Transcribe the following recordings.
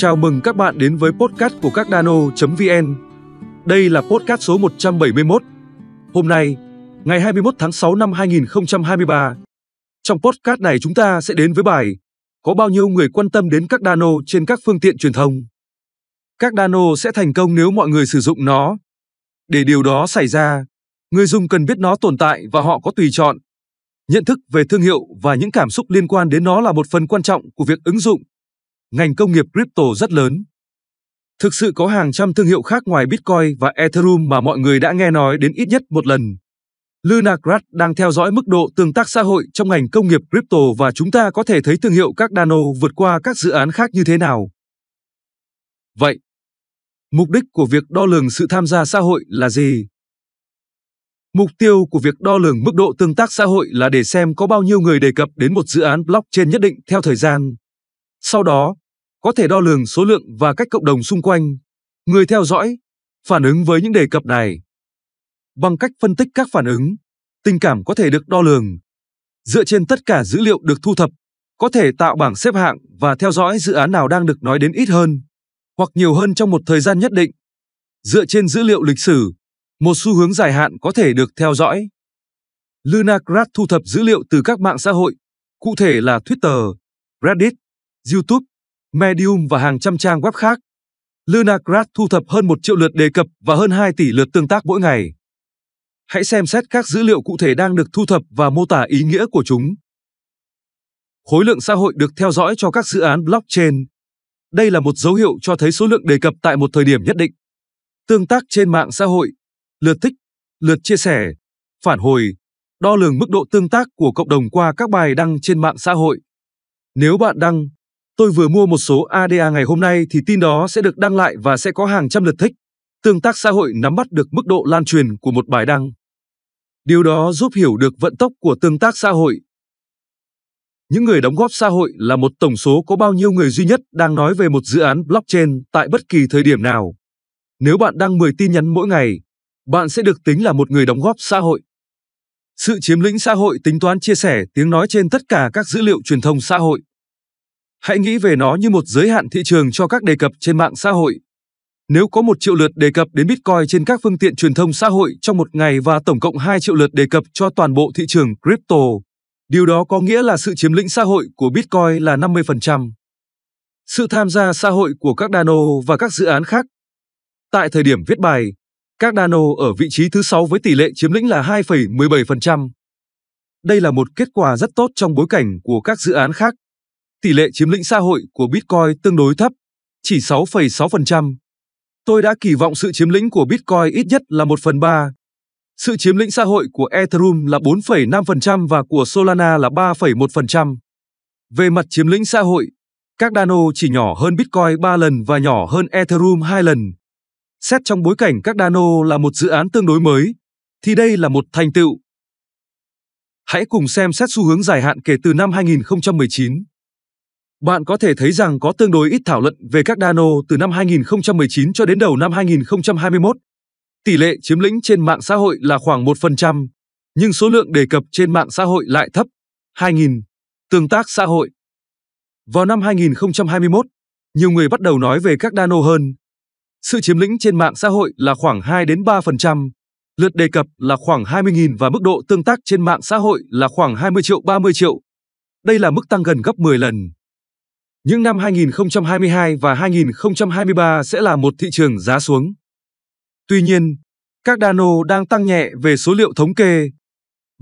Chào mừng các bạn đến với podcast của các dano.vn. Đây là podcast số 171. Hôm nay, ngày 21 tháng 6 năm 2023. Trong podcast này chúng ta sẽ đến với bài Có bao nhiêu người quan tâm đến các dano trên các phương tiện truyền thông? Các dano sẽ thành công nếu mọi người sử dụng nó. Để điều đó xảy ra, người dùng cần biết nó tồn tại và họ có tùy chọn. Nhận thức về thương hiệu và những cảm xúc liên quan đến nó là một phần quan trọng của việc ứng dụng ngành công nghiệp crypto rất lớn. Thực sự có hàng trăm thương hiệu khác ngoài Bitcoin và Ethereum mà mọi người đã nghe nói đến ít nhất một lần. Lunacrat đang theo dõi mức độ tương tác xã hội trong ngành công nghiệp crypto và chúng ta có thể thấy thương hiệu các Dano vượt qua các dự án khác như thế nào. Vậy, mục đích của việc đo lường sự tham gia xã hội là gì? Mục tiêu của việc đo lường mức độ tương tác xã hội là để xem có bao nhiêu người đề cập đến một dự án blockchain nhất định theo thời gian. Sau đó, có thể đo lường số lượng và cách cộng đồng xung quanh, người theo dõi, phản ứng với những đề cập này. Bằng cách phân tích các phản ứng, tình cảm có thể được đo lường. Dựa trên tất cả dữ liệu được thu thập, có thể tạo bảng xếp hạng và theo dõi dự án nào đang được nói đến ít hơn hoặc nhiều hơn trong một thời gian nhất định. Dựa trên dữ liệu lịch sử, một xu hướng dài hạn có thể được theo dõi. Lunacrat thu thập dữ liệu từ các mạng xã hội, cụ thể là Twitter, Reddit, YouTube, Medium và hàng trăm trang web khác. Lunagrad thu thập hơn 1 triệu lượt đề cập và hơn 2 tỷ lượt tương tác mỗi ngày. Hãy xem xét các dữ liệu cụ thể đang được thu thập và mô tả ý nghĩa của chúng. Khối lượng xã hội được theo dõi cho các dự án blockchain. Đây là một dấu hiệu cho thấy số lượng đề cập tại một thời điểm nhất định. Tương tác trên mạng xã hội, lượt thích, lượt chia sẻ, phản hồi, đo lường mức độ tương tác của cộng đồng qua các bài đăng trên mạng xã hội. Nếu bạn đăng Tôi vừa mua một số ADA ngày hôm nay thì tin đó sẽ được đăng lại và sẽ có hàng trăm lượt thích. Tương tác xã hội nắm bắt được mức độ lan truyền của một bài đăng. Điều đó giúp hiểu được vận tốc của tương tác xã hội. Những người đóng góp xã hội là một tổng số có bao nhiêu người duy nhất đang nói về một dự án blockchain tại bất kỳ thời điểm nào. Nếu bạn đăng 10 tin nhắn mỗi ngày, bạn sẽ được tính là một người đóng góp xã hội. Sự chiếm lĩnh xã hội tính toán chia sẻ tiếng nói trên tất cả các dữ liệu truyền thông xã hội. Hãy nghĩ về nó như một giới hạn thị trường cho các đề cập trên mạng xã hội. Nếu có một triệu lượt đề cập đến Bitcoin trên các phương tiện truyền thông xã hội trong một ngày và tổng cộng 2 triệu lượt đề cập cho toàn bộ thị trường crypto, điều đó có nghĩa là sự chiếm lĩnh xã hội của Bitcoin là 50%. Sự tham gia xã hội của các Dano và các dự án khác. Tại thời điểm viết bài, các Dano ở vị trí thứ 6 với tỷ lệ chiếm lĩnh là 2,17%. Đây là một kết quả rất tốt trong bối cảnh của các dự án khác tỷ lệ chiếm lĩnh xã hội của Bitcoin tương đối thấp, chỉ 6,6%. Tôi đã kỳ vọng sự chiếm lĩnh của Bitcoin ít nhất là 1 phần 3. Sự chiếm lĩnh xã hội của Ethereum là 4,5% và của Solana là 3,1%. Về mặt chiếm lĩnh xã hội, Cardano chỉ nhỏ hơn Bitcoin 3 lần và nhỏ hơn Ethereum 2 lần. Xét trong bối cảnh Cardano là một dự án tương đối mới, thì đây là một thành tựu. Hãy cùng xem xét xu hướng dài hạn kể từ năm 2019. Bạn có thể thấy rằng có tương đối ít thảo luận về các Dano từ năm 2019 cho đến đầu năm 2021. Tỷ lệ chiếm lĩnh trên mạng xã hội là khoảng 1%, nhưng số lượng đề cập trên mạng xã hội lại thấp, 2000 Tương tác xã hội Vào năm 2021, nhiều người bắt đầu nói về các Dano hơn. Sự chiếm lĩnh trên mạng xã hội là khoảng 2 đến 3%, lượt đề cập là khoảng 20.000 và mức độ tương tác trên mạng xã hội là khoảng 20 triệu 30 triệu. Đây là mức tăng gần gấp 10 lần những năm 2022 và 2023 sẽ là một thị trường giá xuống. Tuy nhiên, các Cardano đang tăng nhẹ về số liệu thống kê.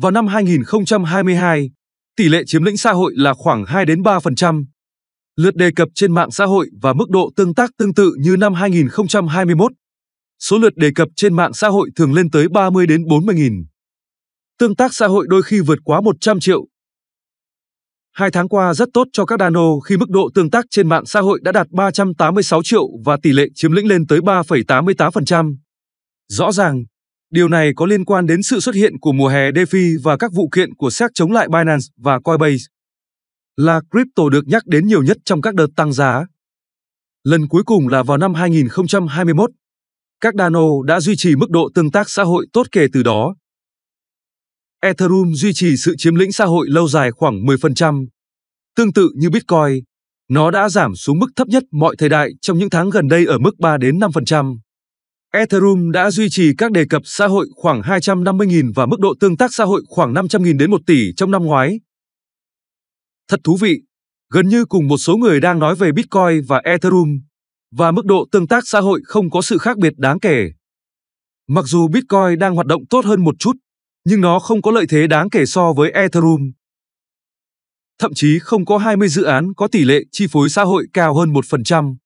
Vào năm 2022, tỷ lệ chiếm lĩnh xã hội là khoảng 2 đến 3%. Lượt đề cập trên mạng xã hội và mức độ tương tác tương tự như năm 2021. Số lượt đề cập trên mạng xã hội thường lên tới 30 đến 40 nghìn. Tương tác xã hội đôi khi vượt quá 100 triệu, Hai tháng qua rất tốt cho các Dano khi mức độ tương tác trên mạng xã hội đã đạt 386 triệu và tỷ lệ chiếm lĩnh lên tới 3,88%. Rõ ràng, điều này có liên quan đến sự xuất hiện của mùa hè DeFi và các vụ kiện của SEC chống lại Binance và Coinbase. Là crypto được nhắc đến nhiều nhất trong các đợt tăng giá. Lần cuối cùng là vào năm 2021. Các Dano đã duy trì mức độ tương tác xã hội tốt kể từ đó. Ethereum duy trì sự chiếm lĩnh xã hội lâu dài khoảng 10%. Tương tự như Bitcoin, nó đã giảm xuống mức thấp nhất mọi thời đại trong những tháng gần đây ở mức 3 đến 5%. Ethereum đã duy trì các đề cập xã hội khoảng 250.000 và mức độ tương tác xã hội khoảng 500.000 đến 1 tỷ trong năm ngoái. Thật thú vị, gần như cùng một số người đang nói về Bitcoin và Ethereum và mức độ tương tác xã hội không có sự khác biệt đáng kể. Mặc dù Bitcoin đang hoạt động tốt hơn một chút, nhưng nó không có lợi thế đáng kể so với Ethereum. Thậm chí không có 20 dự án có tỷ lệ chi phối xã hội cao hơn 1%.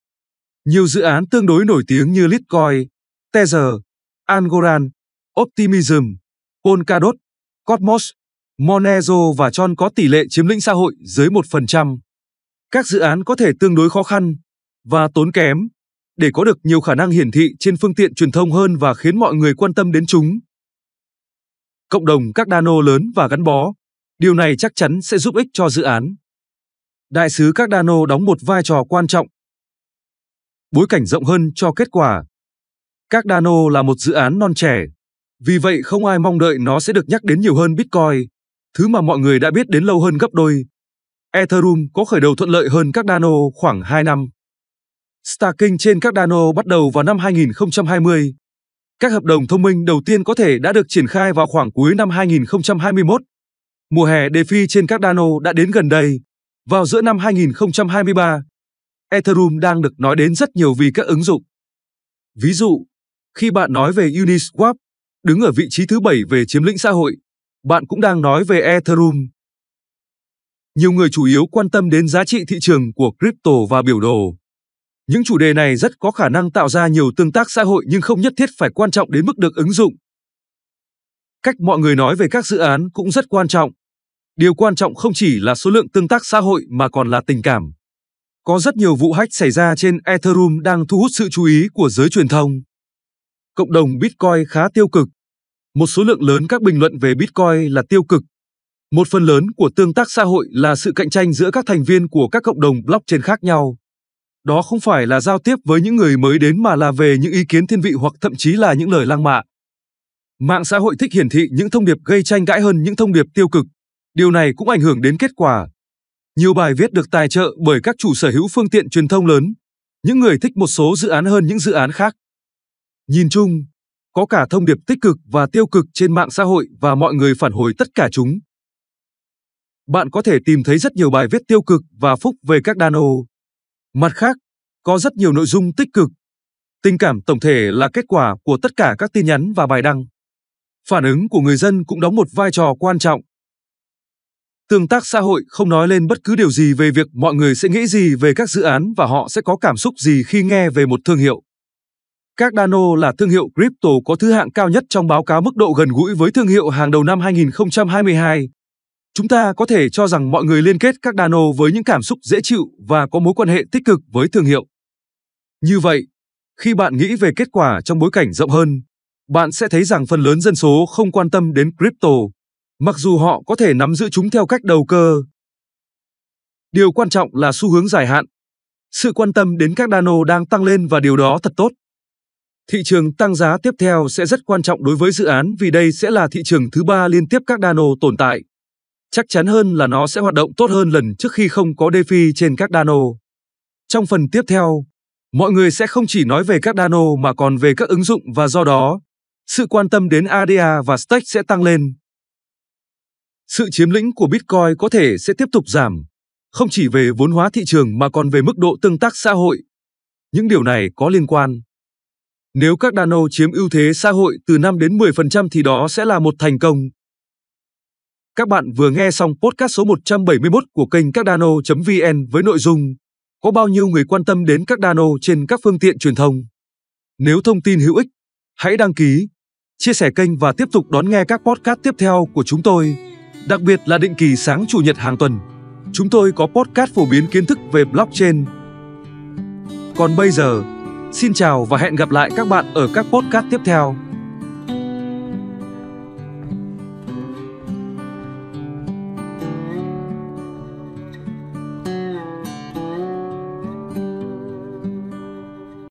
Nhiều dự án tương đối nổi tiếng như Litecoin, Tether, Algorand, Optimism, Polkadot, Cosmos, Monero và Tron có tỷ lệ chiếm lĩnh xã hội dưới 1%. Các dự án có thể tương đối khó khăn và tốn kém để có được nhiều khả năng hiển thị trên phương tiện truyền thông hơn và khiến mọi người quan tâm đến chúng cộng đồng các Dano lớn và gắn bó. Điều này chắc chắn sẽ giúp ích cho dự án. Đại sứ các Dano đóng một vai trò quan trọng. Bối cảnh rộng hơn cho kết quả. Các Dano là một dự án non trẻ, vì vậy không ai mong đợi nó sẽ được nhắc đến nhiều hơn Bitcoin, thứ mà mọi người đã biết đến lâu hơn gấp đôi. Ethereum có khởi đầu thuận lợi hơn các Dano khoảng 2 năm. Staking trên các Dano bắt đầu vào năm 2020 các hợp đồng thông minh đầu tiên có thể đã được triển khai vào khoảng cuối năm 2021. Mùa hè DeFi trên các Dano đã đến gần đây. Vào giữa năm 2023, Ethereum đang được nói đến rất nhiều vì các ứng dụng. Ví dụ, khi bạn nói về Uniswap, đứng ở vị trí thứ bảy về chiếm lĩnh xã hội, bạn cũng đang nói về Ethereum. Nhiều người chủ yếu quan tâm đến giá trị thị trường của crypto và biểu đồ. Những chủ đề này rất có khả năng tạo ra nhiều tương tác xã hội nhưng không nhất thiết phải quan trọng đến mức được ứng dụng. Cách mọi người nói về các dự án cũng rất quan trọng. Điều quan trọng không chỉ là số lượng tương tác xã hội mà còn là tình cảm. Có rất nhiều vụ hách xảy ra trên Ethereum đang thu hút sự chú ý của giới truyền thông. Cộng đồng Bitcoin khá tiêu cực. Một số lượng lớn các bình luận về Bitcoin là tiêu cực. Một phần lớn của tương tác xã hội là sự cạnh tranh giữa các thành viên của các cộng đồng blockchain khác nhau. Đó không phải là giao tiếp với những người mới đến mà là về những ý kiến thiên vị hoặc thậm chí là những lời lăng mạ. Mạng xã hội thích hiển thị những thông điệp gây tranh cãi hơn những thông điệp tiêu cực. Điều này cũng ảnh hưởng đến kết quả. Nhiều bài viết được tài trợ bởi các chủ sở hữu phương tiện truyền thông lớn, những người thích một số dự án hơn những dự án khác. Nhìn chung, có cả thông điệp tích cực và tiêu cực trên mạng xã hội và mọi người phản hồi tất cả chúng. Bạn có thể tìm thấy rất nhiều bài viết tiêu cực và phúc về các đàn ô, Mặt khác, có rất nhiều nội dung tích cực. Tình cảm tổng thể là kết quả của tất cả các tin nhắn và bài đăng. Phản ứng của người dân cũng đóng một vai trò quan trọng. Tương tác xã hội không nói lên bất cứ điều gì về việc mọi người sẽ nghĩ gì về các dự án và họ sẽ có cảm xúc gì khi nghe về một thương hiệu. Cardano là thương hiệu crypto có thứ hạng cao nhất trong báo cáo mức độ gần gũi với thương hiệu hàng đầu năm 2022 chúng ta có thể cho rằng mọi người liên kết các Dano với những cảm xúc dễ chịu và có mối quan hệ tích cực với thương hiệu. Như vậy, khi bạn nghĩ về kết quả trong bối cảnh rộng hơn, bạn sẽ thấy rằng phần lớn dân số không quan tâm đến crypto, mặc dù họ có thể nắm giữ chúng theo cách đầu cơ. Điều quan trọng là xu hướng dài hạn. Sự quan tâm đến các Dano đang tăng lên và điều đó thật tốt. Thị trường tăng giá tiếp theo sẽ rất quan trọng đối với dự án vì đây sẽ là thị trường thứ ba liên tiếp các Dano tồn tại chắc chắn hơn là nó sẽ hoạt động tốt hơn lần trước khi không có DeFi trên các Dano. Trong phần tiếp theo, mọi người sẽ không chỉ nói về các Dano mà còn về các ứng dụng và do đó, sự quan tâm đến ADA và Stake sẽ tăng lên. Sự chiếm lĩnh của Bitcoin có thể sẽ tiếp tục giảm, không chỉ về vốn hóa thị trường mà còn về mức độ tương tác xã hội. Những điều này có liên quan. Nếu các Dano chiếm ưu thế xã hội từ 5 đến 10% thì đó sẽ là một thành công. Các bạn vừa nghe xong podcast số 171 của kênh Các vn với nội dung Có bao nhiêu người quan tâm đến các trên các phương tiện truyền thông? Nếu thông tin hữu ích, hãy đăng ký, chia sẻ kênh và tiếp tục đón nghe các podcast tiếp theo của chúng tôi. Đặc biệt là định kỳ sáng chủ nhật hàng tuần, chúng tôi có podcast phổ biến kiến thức về blockchain. Còn bây giờ, xin chào và hẹn gặp lại các bạn ở các podcast tiếp theo.